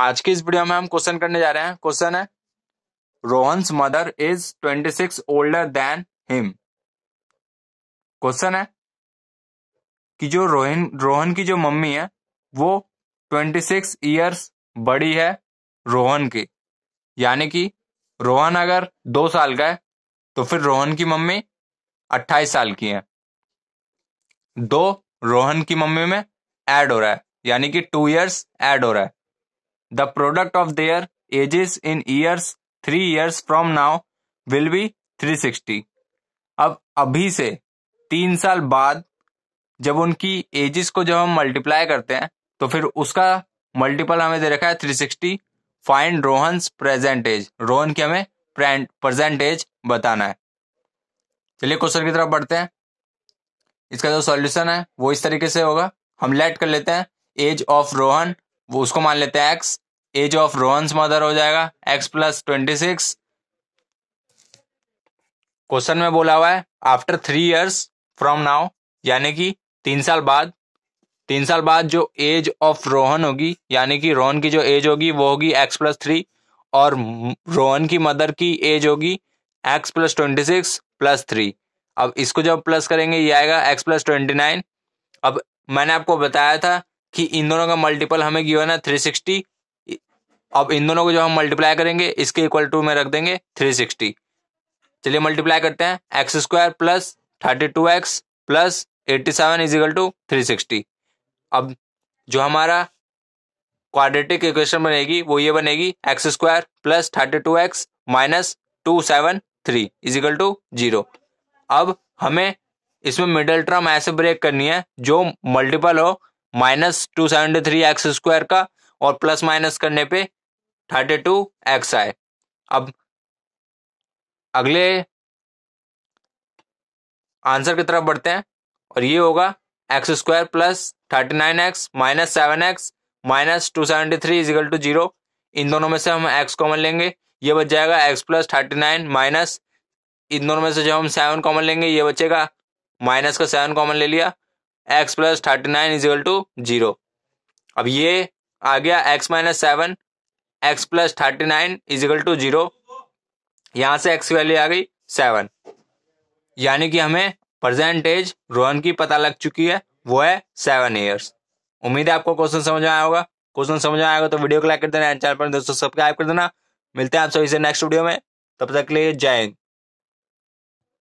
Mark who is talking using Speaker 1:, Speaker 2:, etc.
Speaker 1: आज के इस वीडियो में हम क्वेश्चन करने जा रहे हैं क्वेश्चन है Rohan mother is twenty six older than him question है कि जो रोहन रोहन की जो मम्मी है वो ट्वेंटी सिक्स ईयर्स बड़ी है रोहन की यानी कि रोहन अगर दो साल का है तो फिर रोहन की मम्मी अट्ठाईस साल की है दो रोहन की मम्मी में ऐड हो रहा है यानी कि टू इयर्स ऐड हो रहा है the product of their their in years three years from now will be three sixty अब अभी से तीन साल बाद जब उनकी एजेस को जब हम मल्टीप्लाई करते हैं तो फिर उसका मल्टीपल हमें दे रखा है three sixty find Rohan present age Rohan की हमें प्रेजेंट एज बताना है चलिए क्वेश्चन की तरफ बढ़ते हैं इसका जो सॉल्यूशन है वो इस तरीके से होगा हम लेट कर लेते हैं एज ऑफ रोहन वो उसको मान लेते हैं x age of Rohan mother हो जाएगा x plus twenty six question में बोला हुआ है after three years from now यानी कि तीन साल बाद तीन साल बाद जो एज ऑफ रोहन होगी यानी कि रोहन की जो एज होगी वो होगी एक्स प्लस थ्री और रोहन की मदर की एज होगी x plus twenty six plus three अब इसको जब प्लस करेंगे ये आएगा एक्स प्लस ट्वेंटी नाइन अब मैंने आपको बताया था कि इन दोनों का मल्टीपल हमें गिवन है थ्री सिक्सटी अब इन दोनों को जो हम मल्टीप्लाई करेंगे इसके इक्वल टू में रख देंगे थ्री सिक्सटी चलिए मल्टीप्लाई करते हैं x square plus thirty two x plus eighty seven equal to three sixty अब जो हमारा क्वाड्रेटिक इक्वेशन बनेगी वो ये बनेगी x square plus thirty two x minus two seven three equal to zero अब हमें इसमें मिडल टर्म ऐसे ब्रेक करनी है जो मल्टीपल हो minus two seventy three x square का और प्लस माइनस करने पे थर्टी टू एक्स आई अब अगले आंसर की तरफ बढ़ते हैं और ये होगा x square plus thirty nine x minus seven x minus two seventy three equal to zero इन दोनों में से हम एक्स कॉमन लेंगे ये बच जाएगा x plus thirty nine minus इन दोनों में से जब हम सेवन कॉमन लेंगे ये बचेगा माइनस का सेवन कॉमन ले लिया x plus thirty nine equal to zero अब ये आ गया x minus seven x plus thirty nine equal to zero यहां से एक्स वैल्यू आ गई सेवन यानी कि हमें परसेंटेज रोहन की पता लग चुकी है वो है सेवन ईयर्स उम्मीद है आपको क्वेश्चन समझ में आया होगा क्वेश्चन समझ में आएगा तो वीडियो को लाइक कर देना चैनल पर दोस्तों सब्सक्राइब कर देना मिलते हैं आप सभी से नेक्स्ट वीडियो में तब तक के लिए जय हिंद